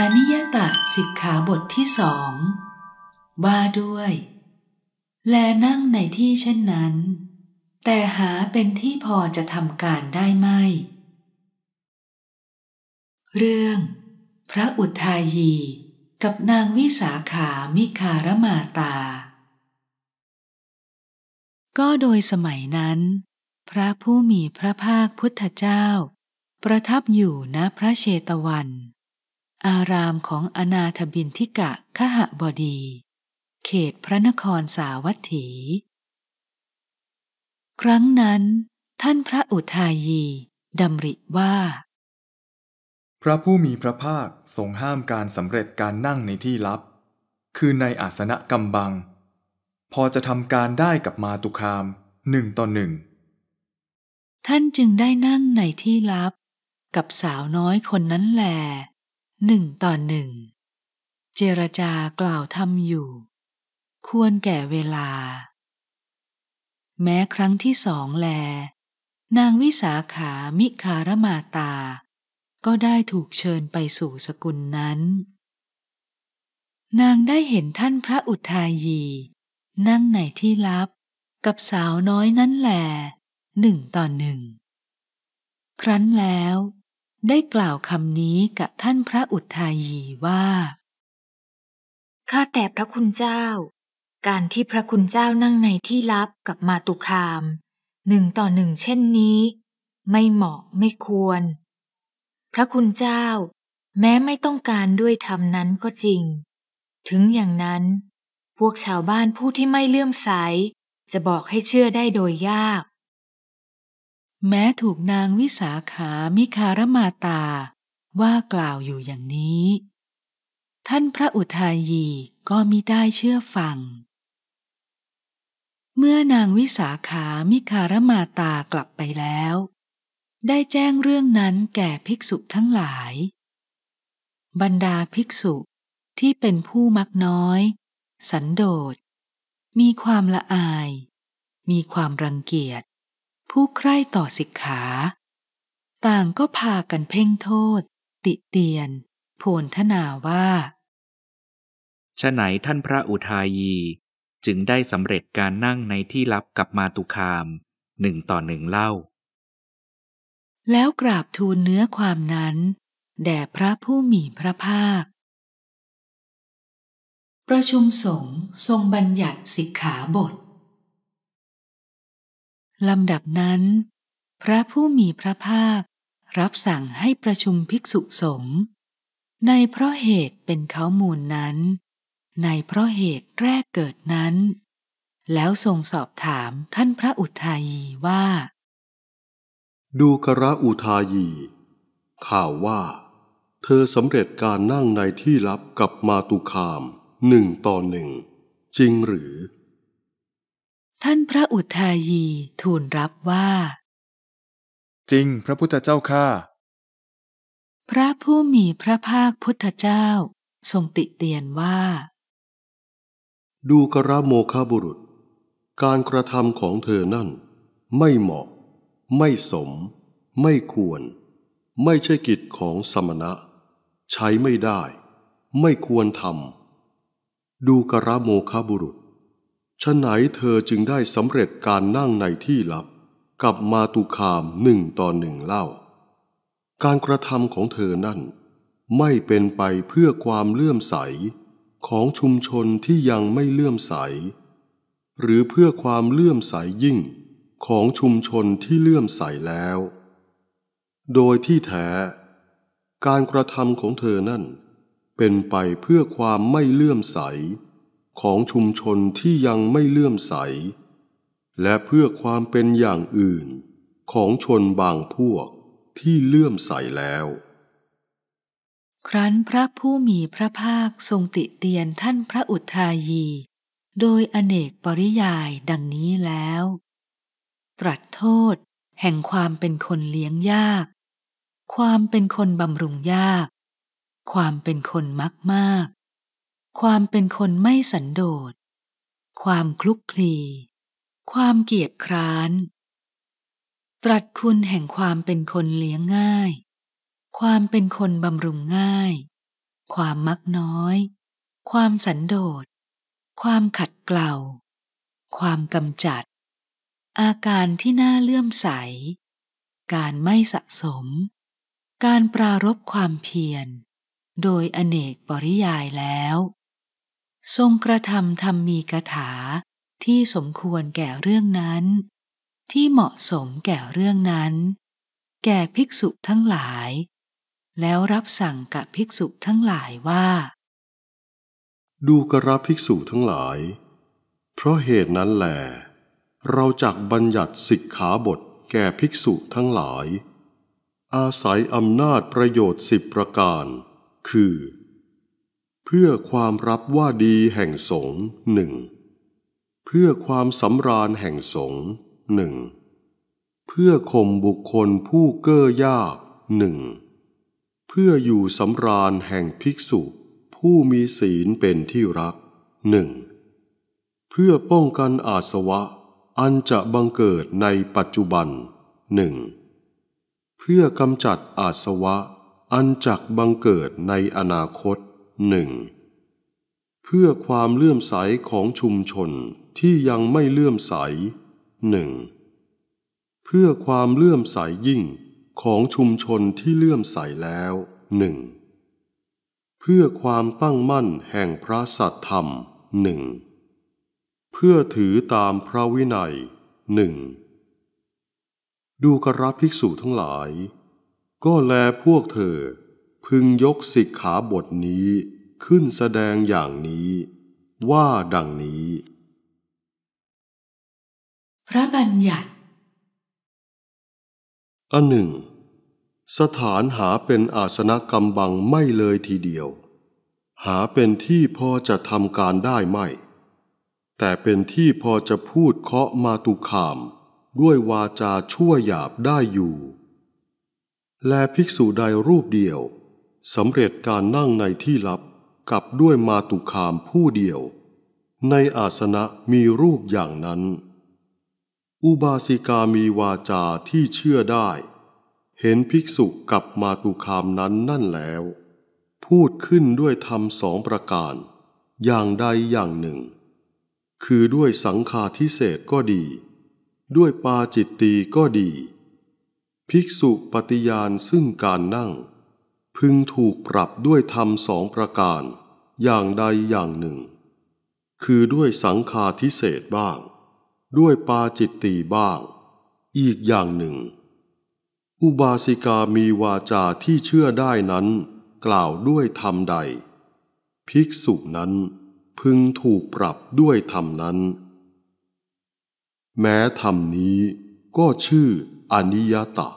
อนิยตะสิกขาบทที่สองว่าด้วย แลนั่งในที่เช่นนั้น แต่หาเป็นที่พอจะทำการได้ไม่ เรื่อง พระอุทายีกับนางวิสาขา มิคารมาตา ก็โดยสมัยนั้น พระผู้มีพระภาคพุทธเจ้า ประทับอยู่ณพระเชตวันอารามของอนาถบินทิกะขหบดี เขตพระนครสาวัตถี ครั้งนั้น ท่านพระอุทายีดำริว่า พระผู้มีพระภาคทรงห้ามการสำเร็จการนั่งในที่ลับ คือในอาสนะกำบัง พอจะทำการได้กับมาตุคามหนึ่งต่อหนึ่ง ท่านจึงได้นั่งในที่ลับกับสาวน้อยคนนั้นแหลหนึ่งต่อหนึ่ง เจรจากล่าวทำอยู่ ควรแก่เวลา แม้ครั้งที่สองแล นางวิสาขามิคารมาตา ก็ได้ถูกเชิญไปสู่สกุลนั้น นางได้เห็นท่านพระอุทายี นั่งในที่ลับกับสาวน้อยนั้นแหลหนึ่งต่อหนึ่ง ครั้นแล้วได้กล่าวคำนี้กับท่านพระอุทายีว่า ข้าแต่พระคุณเจ้า การที่พระคุณเจ้านั่งในที่ลับกับมาตุคามหนึ่งต่อหนึ่งเช่นนี้ ไม่เหมาะไม่ควร พระคุณเจ้าแม้ไม่ต้องการด้วยธรรมนั้นก็จริง ถึงอย่างนั้น พวกชาวบ้านผู้ที่ไม่เลื่อมใส จะบอกให้เชื่อได้โดยยากแม้ถูกนางวิสาขามิคารมาตาว่ากล่าวอยู่อย่างนี้ ท่านพระอุทายีก็มิได้เชื่อฟัง เมื่อนางวิสาขามิคารมาตากลับไปแล้ว ได้แจ้งเรื่องนั้นแก่ภิกษุทั้งหลาย บรรดาภิกษุที่เป็นผู้มักน้อย สันโดษ มีความละอาย มีความรังเกียจผู้ใคร่ต่อสิกขา ต่างก็พากันเพ่งโทษ ติเตียนโผนทนาว่าชะไหนท่านพระอุทายีจึงได้สำเร็จการนั่งในที่ลับกับมาตุคามหนึ่งต่อหนึ่งเล่า แล้วกราบทูลเนื้อความนั้น แด่พระผู้มีพระภาค ประชุมสงฆ์ทรงบัญญัติสิกขาบทลำดับนั้น พระผู้มีพระภาครับสั่งให้ประชุมภิกษุสงฆ์ในเพราะเหตุเป็นเขามูลนั้น ในเพราะเหตุแรกเกิดนั้น แล้วทรงสอบถามท่านพระอุทายีว่า ดูกระอุทายี ข่าวว่า เธอสำเร็จการนั่งในที่ลับกับมาตุคามหนึ่งต่อหนึ่งจริงหรือท่านพระอุทายีทูลรับว่า จริงพระพุทธเจ้าข้าพระผู้มีพระภาคพุทธเจ้า ทรงติเตียนว่า ดูกระโมคบุรุษ การกระทำของเธอนั่น ไม่เหมาะ ไม่สม ไม่ควร ไม่ใช่กิจของสมณะ ใช้ไม่ได้ ไม่ควรทำดูกระโมคบุรุษฉะไหนเธอจึงได้สำเร็จการนั่งในที่ลับกับมาตุคามหนึ่งต่อหนึ่งเล่า การกระทำของเธอนั่น ไม่เป็นไปเพื่อความเลื่อมใสของชุมชนที่ยังไม่เลื่อมใส หรือเพื่อความเลื่อมใสยิ่งของชุมชนที่เลื่อมใสแล้ว โดยที่แท้การกระทำของเธอนั่น เป็นไปเพื่อความไม่เลื่อมใสของชุมชนที่ยังไม่เลื่อมใส และเพื่อความเป็นอย่างอื่นของชนบางพวกที่เลื่อมใสแล้ว ครั้นพระผู้มีพระภาคทรงติเตียนท่านพระอุทายี โดยอเนกปริยายดังนี้แล้ว ตรัสโทษแห่งความเป็นคนเลี้ยงยาก ความเป็นคนบำรุงยาก ความเป็นคนมักมากความเป็นคนไม่สันโดษ ความคลุกคลี ความเกียจคร้าน ตรัสคุณแห่งความเป็นคนเลี้ยงง่าย ความเป็นคนบำรุงง่าย ความมักน้อย ความสันโดษ ความขัดเกลาความกำจัด อาการที่น่าเลื่อมใส การไม่สะสม การปรารบความเพียร โดยอเนกปริยายแล้วทรงกระทำธรรมมีกถาที่สมควรแก่เรื่องนั้น ที่เหมาะสมแก่เรื่องนั้น แก่ภิกษุทั้งหลาย แล้วรับสั่งกับภิกษุทั้งหลายว่า ดูกระภิกษุทั้งหลาย เพราะเหตุนั้นแหลเราจักบัญญัติสิกขาบทแก่ภิกษุทั้งหลาย อาศัยอำนาจประโยชน์สิบประการคือเพื่อความรับว่าดีแห่งสงฆ์หนึ่ง เพื่อความสำราญแห่งสงฆ์หนึ่งเพื่อข่มบุคคลผู้เก้อยากหนึ่ง เพื่ออยู่สำราญแห่งภิกษุผู้มีศีลเป็นที่รักหนึ่งเพื่อป้องกันอาสวะอันจะบังเกิดในปัจจุบันหนึ่งเพื่อกำจัดอาสวะอันจักบังเกิดในอนาคตหนึ่งเพื่อความเลื่อมใสของชุมชนที่ยังไม่เลื่อมใสหนึ่งเพื่อความเลื่อมใสยยิ่งของชุมชนที่เลื่อมใสแล้วหนึ่งเพื่อความตั้งมั่นแห่งพระสัตธรรมหนึ่งเพื่อถือตามพระวินัยหนึ่งดูกระภิกษุทั้งหลาย ก็แลพวกเธอพึงยกสิกขาบทนี้ขึ้นแสดงอย่างนี้ว่าดังนี้ พระบัญญัติอันหนึ่ง สถานหาเป็นอาสนะกำบังไม่เลยทีเดียว หาเป็นที่พอจะทำการได้ไม่ แต่เป็นที่พอจะพูดเคาะมาตุขาม ด้วยวาจาชั่วหยาบได้อยู่ และภิกษุใดรูปเดียวสำเร็จการนั่งในที่ลับกับด้วยมาตุคามผู้เดียว ในอาสนะมีรูปอย่างนั้น อุบาสิกามีวาจาที่เชื่อได้ เห็นภิกษุกับมาตุคามนั้นนั่นแล้ว พูดขึ้นด้วยธรรมสองประการ อย่างใดอย่างหนึ่ง คือด้วยสังฆาทิเศษก็ดี ด้วยปาจิตตีก็ดี ภิกษุปฏิญาณซึ่งการนั่งพึงถูกปรับด้วยธรรมสองประการอย่างใดอย่างหนึ่ง คือด้วยสังคาทิเศษบ้าง ด้วยปาจิตตีบ้าง อีกอย่างหนึ่ง อุบาสิกามีวาจาที่เชื่อได้นั้น กล่าวด้วยธรรมใด ภิกษุนั้นพึงถูกปรับด้วยธรรมนั้น แม้ธรรมนี้ก็ชื่ออนิยตา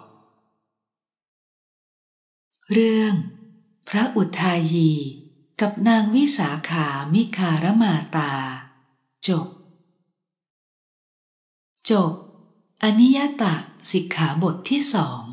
เรื่อง พระอุทายีกับนางวิสาขามิคารมาตาจบจบอนิยตะสิกขาบทที่สอง